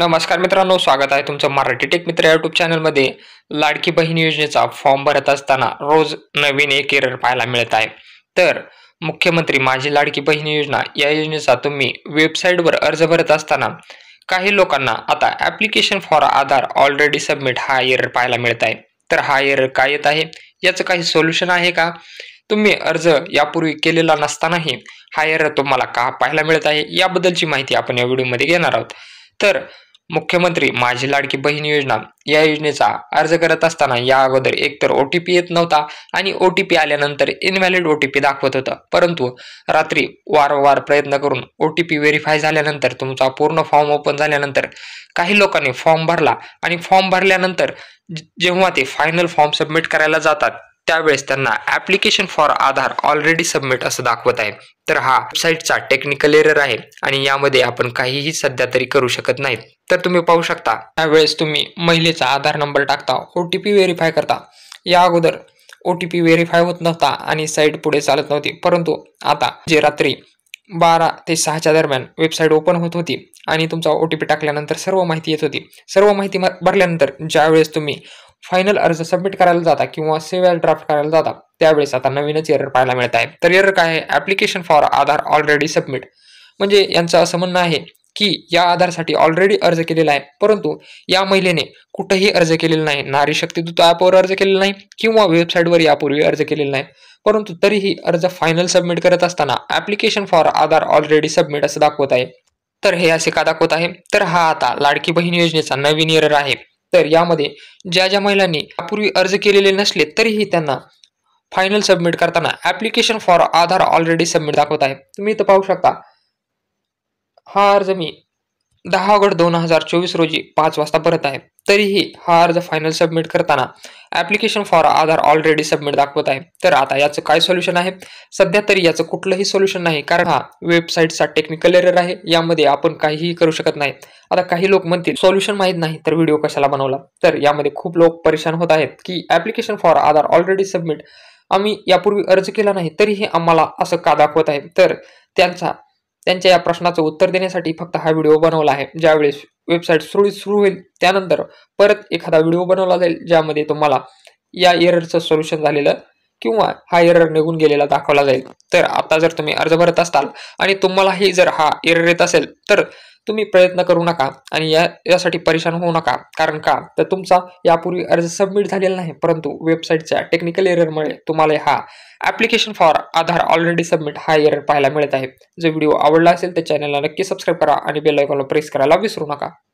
नमस्कार मित्रांनो स्वागत आहे तुमचं मराठी टेक मित्र युट्यूब चॅनलमध्ये लाडकी बहीण योजनेचा फॉर्म भरत असताना रोज नवीन एक एरर पाहायला मिळत आहे तर मुख्यमंत्री माझी लाडकी बहीण योजना या योजनेचा तुम्ही वेबसाईटवर अर्ज भरत असताना काही लोकांना आता application for Aadhaar already submit हा एरर पाहायला मिळत आहे तर हा एरर काय येत आहे याचं काही सोल्युशन आहे का तुम्ही अर्ज यापूर्वी केलेला नसतानाही हा एरर तुम्हाला का पाहायला मिळत आहे याबद्दलची माहिती आपण या व्हिडिओमध्ये घेणार आहोत तर मुख्यमंत्री माझी लाडकी बहीण योजना या योजनेचा अर्ज करत असताना या अगोदर एकतर ओ टी पी येत नव्हता आणि ओ टी पी आल्यानंतर इनव्हॅलिड ओ टी पी दाखवत होतं परंतु रात्री वारंवार प्रयत्न करून ओ टी पी व्हेरीफाय झाल्यानंतर तुमचा पूर्ण फॉर्म ओपन झाल्यानंतर काही लोकांनी फॉर्म भरला आणि फॉर्म भरल्यानंतर जेव्हा ते फायनल फॉर्म सबमिट करायला जातात त्यावेळेस त्यांना application for Aadhaar already submit असं दाखवत आहे तर हा वेबसाईटचा टेक्निकल एरर आहे आणि यामध्ये आपण काहीही सध्या तरी करू शकत नाहीत तर तुम्ही पाहू शकता त्यावेळेस तुम्ही महिलेचा आधार नंबर टाकता ओ टी पी व्हेरीफाय करता या अगोदर ओ टी पी व्हेरीफाय होत नव्हता आणि साईट पुढे चालत नव्हती परंतु आता जे रात्री बारा ते सहाच्या दरम्यान वेबसाईट ओपन होत होती आणि तुमचा ओ टी पी टाकल्यानंतर सर्व माहिती येत होती सर्व माहिती भरल्यानंतर ज्यावेळेस तुम्ही फायनल अर्ज सबमिट करायला जाता किंवा सेव्ह ड्राफ्ट करायला जाता त्यावेळेस आता नवीनच एरर पाहायला मिळत आहे तर एरर काय आहे application for Aadhaar already submit म्हणजे यांचं असं म्हणणं आहे की या आधारसाठी ऑलरेडी अर्ज केलेला आहे परंतु या महिलेने कुठेही अर्ज केलेला नाही नारी शक्तीदूत ॲपवर अर्ज केलेला नाही किंवा वेबसाईटवर यापूर्वी अर्ज केलेला नाही परंतु तरीही अर्ज फायनल सबमिट करत असताना application for Aadhaar already submit असं दाखवत आहे तर हे असे का दाखवत आहे तर हा आता लाडकी बहीण योजनेचा नवीन एरर आहे तर यामध्ये ज्या ज्या महिलांनी यापूर्वी अर्ज केलेले नसले तरीही त्यांना फायनल सबमिट करताना application for Aadhaar already submit दाखवत आहे तुम्ही इथं पाहू शकता हा अर्ज मी दहा ऑगस्ट दोन हजार चोवीस रोजी पाच वाजता भरत आहे तरीही हा अर्ज फायनल सबमिट करताना application for Aadhaar already submit दाखवत आहे तर आता याचं काय सोल्युशन आहे सध्या तरी याचं कुठलंही सोल्युशन नाही कारण हा वेबसाईटचा टेक्निकल एरर आहे यामध्ये आपण काहीही करू शकत नाही आता काही लोक म्हणतील सोल्युशन माहीत नाही तर व्हिडिओ कशाला बनवला तर यामध्ये खूप लोक परेशान होत आहेत की application for Aadhaar already submit आम्ही यापूर्वी अर्ज केला नाही तरीही आम्हाला असं का दाखवत आहे तर त्यांचा त्यांच्या या प्रश्नाचं उत्तर देण्यासाठी फक्त हा व्हिडिओ बनवला आहे ज्यावेळेस वेबसाईट सुरळीत सुरू होईल त्यानंतर परत एखादा व्हिडिओ बनवला जाईल ज्यामध्ये तुम्हाला या एररचं सोल्युशन झालेलं किंवा हा एरर निघून गेलेला दाखवला जाईल तर आता जर तुम्ही अर्ज भरत असाल आणि तुम्हाला तुम्हालाही जर हा एरर येत असेल तर तुम्ही प्रयत्न करू नका आणि या यासाठी परेशान होऊ नका कारण का तर तुमचा यापूर्वी अर्ज सबमिट झालेला नाही परंतु वेबसाईटच्या टेक्निकल एररमुळे तुम्हाला हा application for Aadhaar already submit हा एरर पाहायला मिळत आहे जो व्हिडिओ आवडला असेल तर चॅनलला नक्की सबस्क्राईब करा आणि बेल प्रेस करायला विसरू नका